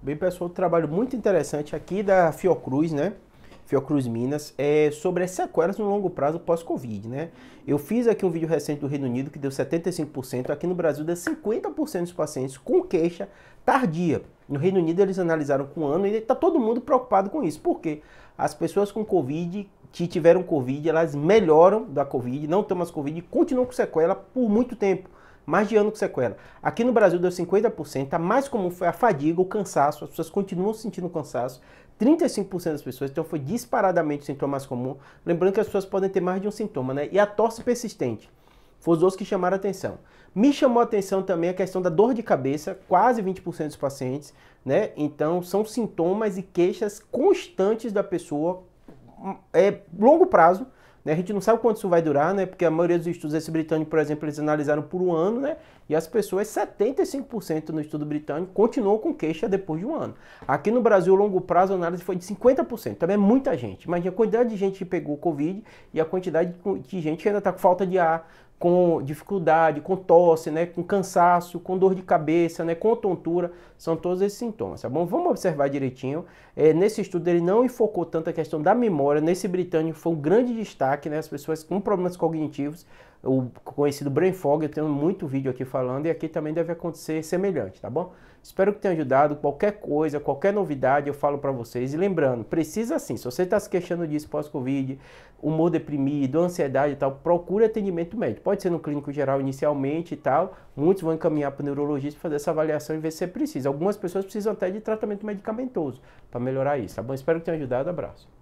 Bem, pessoal, um trabalho muito interessante aqui da Fiocruz, né? Fiocruz Minas, é sobre as sequelas no longo prazo pós-Covid, né? Eu fiz aqui um vídeo recente do Reino Unido que deu 75%, aqui no Brasil deu 50% dos pacientes com queixa tardia. No Reino Unido eles analisaram com um ano e tá todo mundo preocupado com isso, porque as pessoas com Covid que tiveram Covid, elas melhoram da Covid, não tomam as Covid e continuam com sequela por muito tempo. Mais de ano com sequela. Aqui no Brasil deu 50%. A mais comum foi a fadiga, o cansaço. As pessoas continuam sentindo cansaço. 35% das pessoas, então foi disparadamente o sintoma mais comum. Lembrando que as pessoas podem ter mais de um sintoma, né? E a tosse persistente. Foi os outros que chamaram atenção. Me chamou a atenção também a questão da dor de cabeça, quase 20% dos pacientes, né? Então são sintomas e queixas constantes da pessoa é longo prazo. Né? A gente não sabe quanto isso vai durar, né? Porque a maioria dos estudos, esse britânico, por exemplo, eles analisaram por um ano, né? E as pessoas, 75% no estudo britânico, continuam com queixa depois de um ano. Aqui no Brasil, a longo prazo, a análise foi de 50%. Também é muita gente. Imagina a quantidade de gente que pegou Covid e a quantidade de gente que ainda está com falta de ar, com dificuldade, com tosse, né, com cansaço, com dor de cabeça, né, com tontura, são todos esses sintomas, tá bom? Vamos observar direitinho. É, nesse estudo ele não enfocou tanto a questão da memória, nesse britânico foi um grande destaque, né, as pessoas com problemas cognitivos o conhecido Brain Fog, eu tenho muito vídeo aqui falando e aqui também deve acontecer semelhante, tá bom? Espero que tenha ajudado. Qualquer coisa, qualquer novidade eu falo para vocês. E lembrando, precisa sim, se você está se queixando disso pós-Covid, humor deprimido, ansiedade e tal, procure atendimento médico. Pode ser no clínico geral inicialmente e tal. Muitos vão encaminhar para o neurologista fazer essa avaliação e ver se é preciso. Algumas pessoas precisam até de tratamento medicamentoso para melhorar isso, tá bom? Espero que tenha ajudado. Abraço.